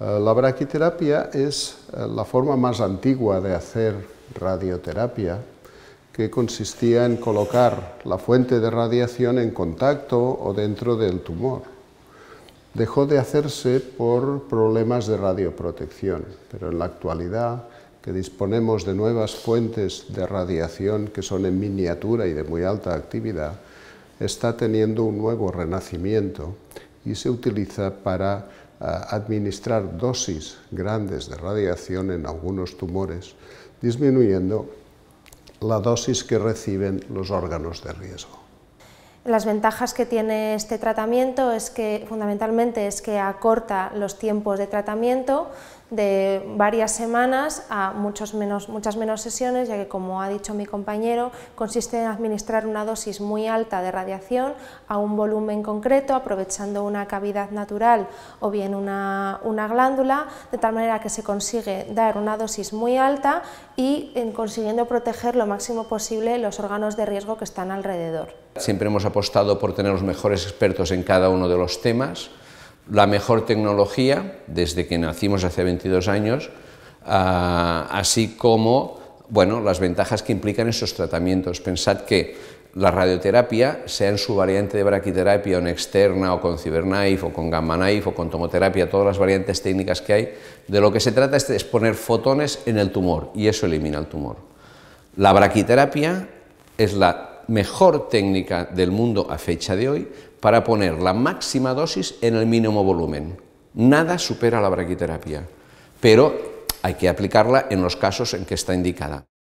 Eh, la braquiterapia es eh, la forma más antigua de hacer radioterapia, que consistía en colocar la fuente de radiación en contacto o dentro del tumor. Dejó de hacerse por problemas de radioprotección, pero en la actualidad que disponemos de nuevas fuentes de radiación que son en miniatura y de muy alta actividad, está teniendo un nuevo renacimiento y se utiliza para administrar dosis grandes de radiación en algunos tumores, disminuyendo la dosis que reciben los órganos de riesgo. Las ventajas que tiene este tratamiento es que fundamentalmente es que acorta los tiempos de tratamiento de varias semanas a menos, muchas menos sesiones, ya que como ha dicho mi compañero, consiste en administrar una dosis muy alta de radiación a un volumen concreto, aprovechando una cavidad natural o bien una, una glándula, de tal manera que se consigue dar una dosis muy alta y consiguiendo proteger lo máximo posible los órganos de riesgo que están alrededor. Siempre hemos apostado por tener los mejores expertos en cada uno de los temas, la mejor tecnología desde que nacimos hace 22 años, ah, así como bueno, las ventajas que implican esos tratamientos. Pensad que la radioterapia, sea en su variante de braquiterapia o en externa o con CiberKnife o con Gamma Knife o con tomoterapia, todas las variantes técnicas que hay, de lo que se trata es poner fotones en el tumor y eso elimina el tumor. La braquiterapia es la mejor técnica del mundo a fecha de hoy para poner la máxima dosis en el mínimo volumen. Nada supera la braquiterapia, pero hay que aplicarla en los casos en que está indicada.